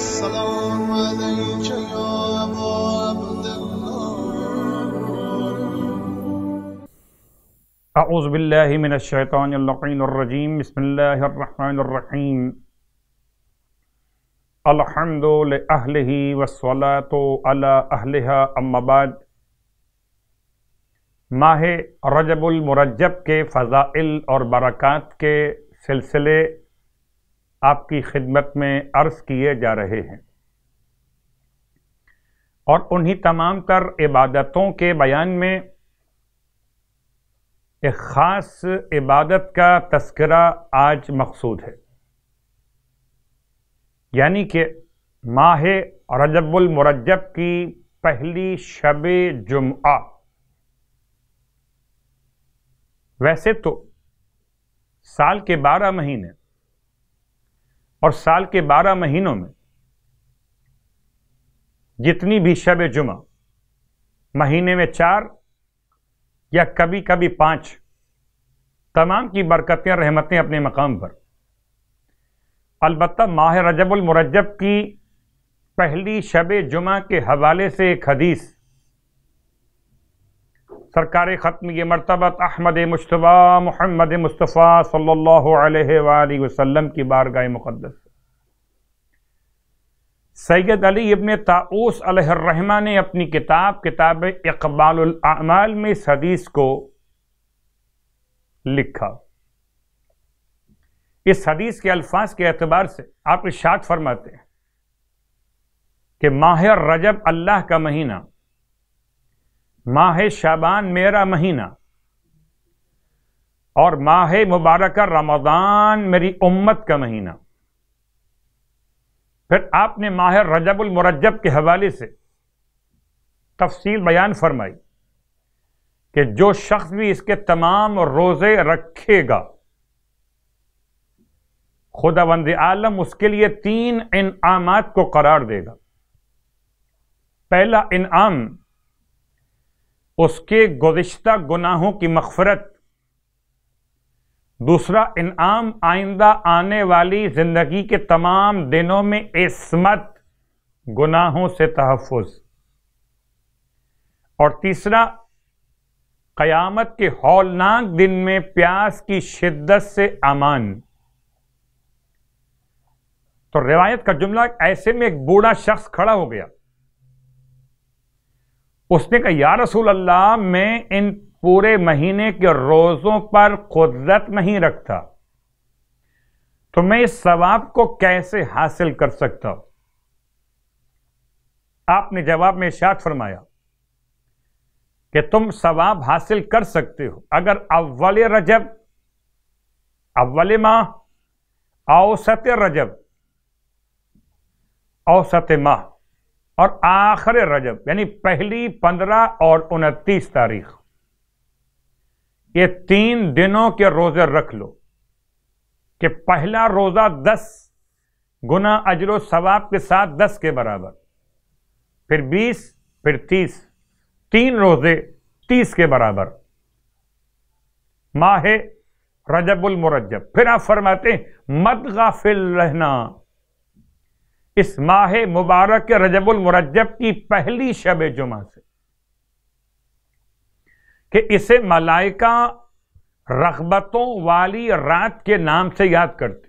السلام عليك يا أبا عبد الله الله أعوذ بالله من الشيطان الرجيم بسم الرحمن الرحيم الحمد لأهله والصلاة على أهلها أما بعد ماہ رجب المرجب کے فضائل اور برکات کے سلسلے آپ کی خدمت میں عرض کیے جا رہے ہیں اور انہی تمام تر عبادتوں کے بیان میں ایک خاص عبادت کا تذکرہ آج مقصود ہے یعنی کہ ماہ رجب المرجب کی پہلی شب جمعہ ویسے تو سال کے بارہ مہینے اور سال کے بارہ مہینوں میں جتنی بھی شب جمعہ مہینے میں چار یا کبھی کبھی پانچ تمام کی برکتیں رحمتیں اپنے مقام پر البتہ ماہ رجب المرجب کی پہلی شب جمعہ کے حوالے سے ایک حدیث سرکار ختم یہ مرتبہ احمد مصطفیٰ محمد مصطفیٰ صلی اللہ علیہ وآلہ وسلم کی بارگاہ مقدس سید علی ابن تاؤس علیہ الرحمہ نے اپنی کتاب کتاب اقبال الاعمال میں اس حدیث کو لکھا اس حدیث کے الفاظ کے اعتبار سے آپ ارشاد فرماتے ہیں کہ ماہ رجب اللہ کا مہینہ ماہ شابان میرا مہینہ اور ماہ مبارکہ رمضان میری امت کا مہینہ پھر آپ نے ماہ رجب المرجب کے حوالے سے تفصیل بیان فرمائی کہ جو شخص بھی اس کے تمام روزے رکھے گا خدا وند عالم اس کے لیے تین انعامات کو قرار دے گا پہلا انعام اس کے گزشتہ گناہوں کی مغفرت دوسرا انعام آئندہ آنے والی زندگی کے تمام دنوں میں عصمت گناہوں سے تحفظ اور تیسرا قیامت کے ہولناک دن میں پیاس کی شدت سے امان تو روایت کا جملہ ایسے میں ایک بوڑھا شخص کھڑا ہو گیا اس نے کہا یا رسول اللہ میں ان پورے مہینے کے روزوں پر قدرت نہیں رکھتا تو میں اس ثواب کو کیسے حاصل کر سکتا ہوں آپ نے جواب میں اشارت فرمایا کہ تم ثواب حاصل کر سکتے ہو اگر اول رجب اول ماہ اوسط رجب اوسط ماہ اور آخر رجب یعنی پہلی پندرہ اور انتیس تاریخ یہ تین دنوں کے روزے رکھ لو کہ پہلا روزہ دس گنا اجر و ثواب کے ساتھ دس کے برابر پھر بیس پھر تیس تین روزے تیس کے برابر ماہ رجب المرجب پھر آپ فرماتے ہیں مت فل رہنا اس ماہ مبارک رجب المرجب کی پہلی شب جمعہ سے کہ اسے ملائکہ رغبتوں والی رات کے نام سے یاد کرتے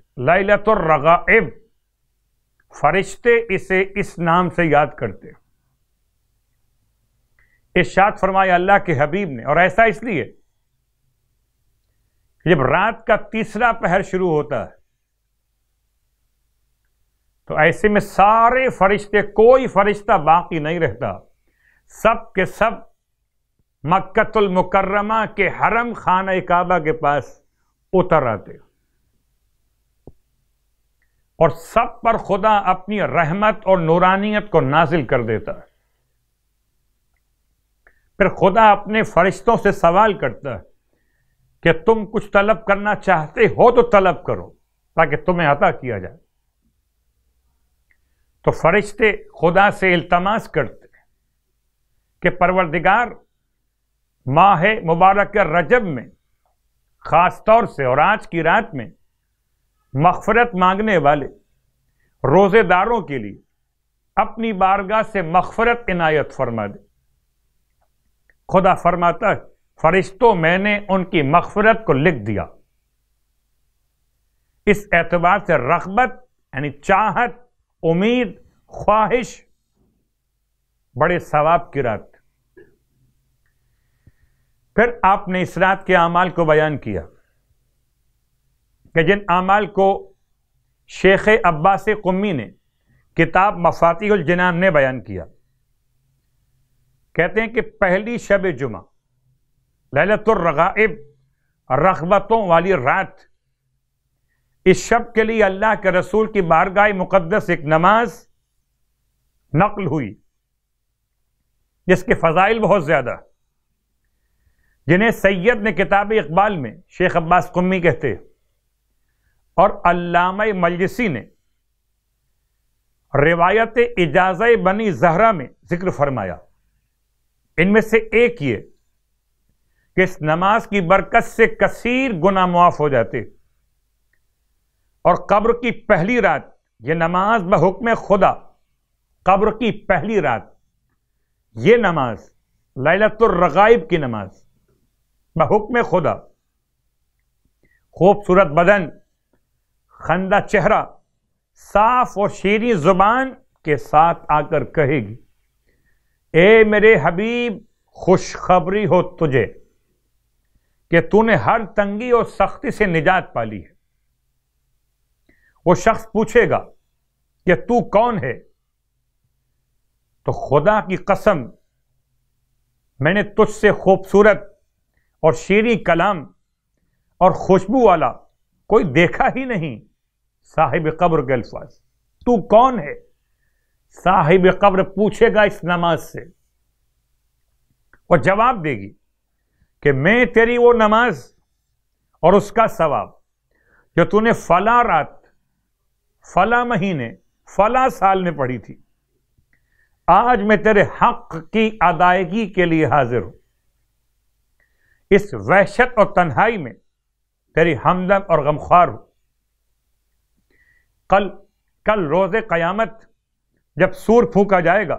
الرغائب فرشتے اسے اس نام سے یاد کرتے ارشاد فرمایا اللہ کے حبیب نے اور ایسا اس لیے جب رات کا تیسرا پہر شروع ہوتا ہے تو ایسے میں سارے فرشتے کوئی فرشتہ باقی نہیں رہتا سب کے سب مکت المکرمہ کے حرم خانہ کعبہ کے پاس اتر آتے اور سب پر خدا اپنی رحمت اور نورانیت کو نازل کر دیتا ہے پھر خدا اپنے فرشتوں سے سوال کرتا ہے کہ تم کچھ طلب کرنا چاہتے ہو تو طلب کرو تاکہ تمہیں عطا کیا جائے تو فرشتے خدا سے التماس کرتے کہ پروردگار ماہ مبارک رجب میں خاص طور سے اور آج کی رات میں مغفرت مانگنے والے روزے داروں کے لیے اپنی بارگاہ سے مغفرت عنایت فرما دے خدا فرماتا ہے فرشتوں میں نے ان کی مغفرت کو لکھ دیا اس اعتبار سے رغبت یعنی چاہت امید خواہش بڑے ثواب کی رات پھر آپ نے اس رات کے اعمال کو بیان کیا کہ جن اعمال کو شیخ عباس قمی نے کتاب مفاتی الجنان نے بیان کیا کہتے ہیں کہ پہلی شب جمعہ للت الرغائب رغبتوں والی رات اس شب کے لیے اللہ کے رسول کی بارگاہ مقدس ایک نماز نقل ہوئی جس کے فضائل بہت زیادہ جنہیں سید نے کتاب اقبال میں شیخ عباس قمی کہتے اور علامہ مجلسی نے روایت اجازہ بنی زہرہ میں ذکر فرمایا ان میں سے ایک یہ کہ اس نماز کی برکت سے کثیر گناہ معاف ہو جاتے اور قبر کی پہلی رات یہ نماز بحکم خدا قبر کی پہلی رات یہ نماز للت الرغائب کی نماز بحکم خدا خوبصورت بدن خندہ چہرہ صاف اور شیریں زبان کے ساتھ آ کر کہے گی اے میرے حبیب خوشخبری ہو تجھے کہ تو نے ہر تنگی اور سختی سے نجات پالی ہے وہ شخص پوچھے گا کہ تو کون ہے تو خدا کی قسم میں نے تجھ سے خوبصورت اور شیریں کلام اور خوشبو والا کوئی دیکھا ہی نہیں صاحب قبر کے الفاظ تو کون ہے صاحب قبر پوچھے گا اس نماز سے اور جواب دے گی کہ میں تیری وہ نماز اور اس کا ثواب جو نے فلا رات فلا مہینے فلاں سال میں پڑھی تھی آج میں تیرے حق کی ادائیگی کے لیے حاضر ہوں اس وحشت اور تنہائی میں تیری ہمدم اور غمخوار ہوں کل کل روز قیامت جب سور پھونکا جائے گا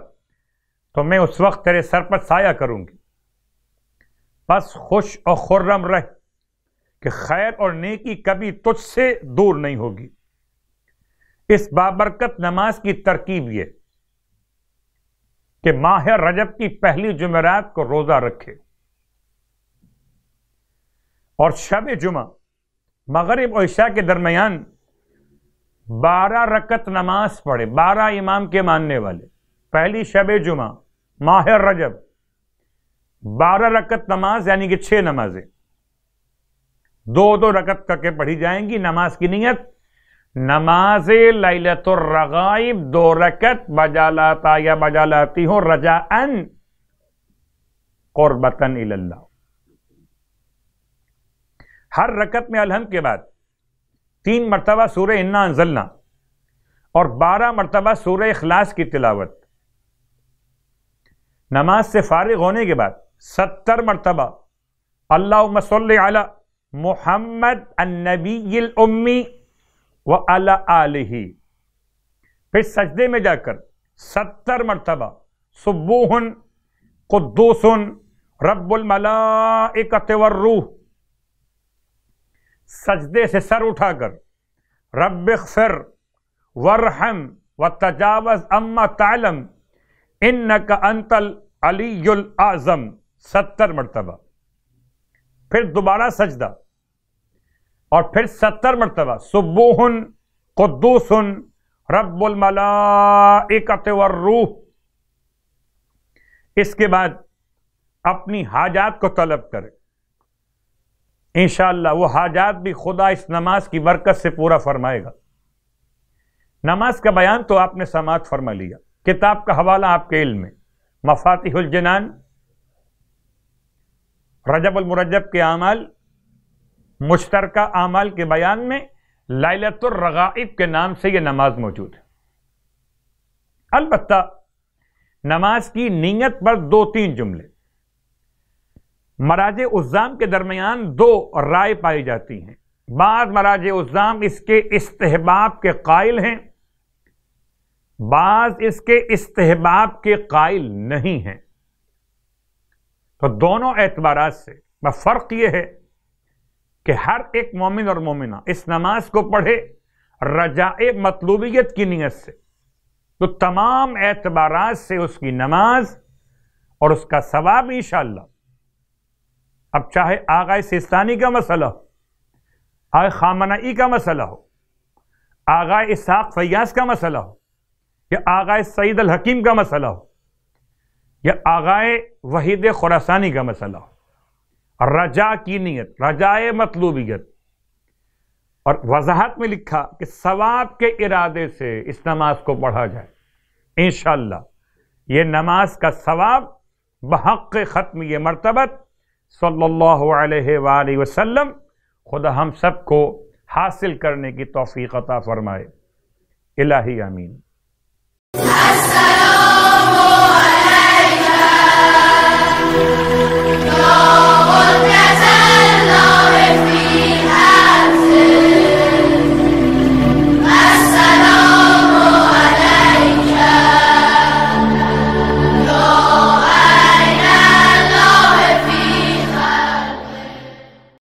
تو میں اس وقت تیرے سر پر سایہ کروں گی بس خوش اور خرم رہ کہ خیر اور نیکی کبھی تجھ سے دور نہیں ہوگی اس بابرکت نماز کی ترکیب یہ کہ ماہ رجب کی پہلی جمعرات کو روزہ رکھے اور شب جمعہ مغرب عشاء کے درمیان بارہ رکت نماز پڑھے بارہ امام کے ماننے والے پہلی شب جمعہ ماہ رجب بارہ رکت نماز یعنی کہ چھ نمازیں دو دو رکت کر کے پڑھی جائیں گی نماز کی نیت نماز لیلت الرغائب دو رکت بجا لاتا یا بجا لاتی ہوں رجا ان قرب ہر رکت میں الحمد کے بعد تین مرتبہ سورہ انہا انزلنا اور بارہ مرتبہ سورہ اخلاص کی تلاوت نماز سے فارغ ہونے کے بعد ستر مرتبہ اللہ علی محمد النبی الامی الح پھر سجدے میں جا کر ستر مرتبہ سبوہن قدوسن رب الملائکت والروح سجدے سے سر اٹھا کر رب ورحم و تجاوز اما تعلم ان انت العلی العظم ستر مرتبہ پھر دوبارہ سجدہ اور پھر ستر مرتبہ سبوہن قدوسن رب الملائکت والروح اس کے بعد اپنی حاجات کو طلب کرے انشاءاللہ وہ حاجات بھی خدا اس نماز کی برکت سے پورا فرمائے گا نماز کا بیان تو آپ نے سماعت فرما لیا کتاب کا حوالہ آپ کے علم میں مفاتح الجنان رجب المرجب کے اعمال مشترکہ اعمال کے بیان میں لائلت الرغائب کے نام سے یہ نماز موجود ہے البتہ نماز کی نیت پر دو تین جملے مراج عزام کے درمیان دو رائے پائی جاتی ہیں بعض مراج عزام اس کے استحباب کے قائل ہیں بعض اس کے استحباب کے قائل نہیں ہیں تو دونوں اعتبارات سے فرق یہ ہے کہ ہر ایک مومن اور مومنہ اس نماز کو پڑھے رجائے مطلوبیت کی نیت سے تو تمام اعتبارات سے اس کی نماز اور اس کا ثواب انشاءاللہ اب چاہے آگاہ سستانی کا مسئلہ ہو آئے خامنائی کا مسئلہ ہو آگاہ اسحاق فیاس کا مسئلہ ہو یا آگاہ سعید الحکیم کا مسئلہ ہو یا آگاہ وحید خوراسانی کا مسئلہ ہو رجا کی نیت رجائے مطلوبیت اور وضاحت میں لکھا کہ ثواب کے ارادے سے اس نماز کو پڑھا جائے انشاءاللہ یہ نماز کا ثواب بحق ختم یہ مرتبت صلی اللہ علیہ وآلہ وسلم خدا ہم سب کو حاصل کرنے کی توفیق عطا فرمائے الہی آمین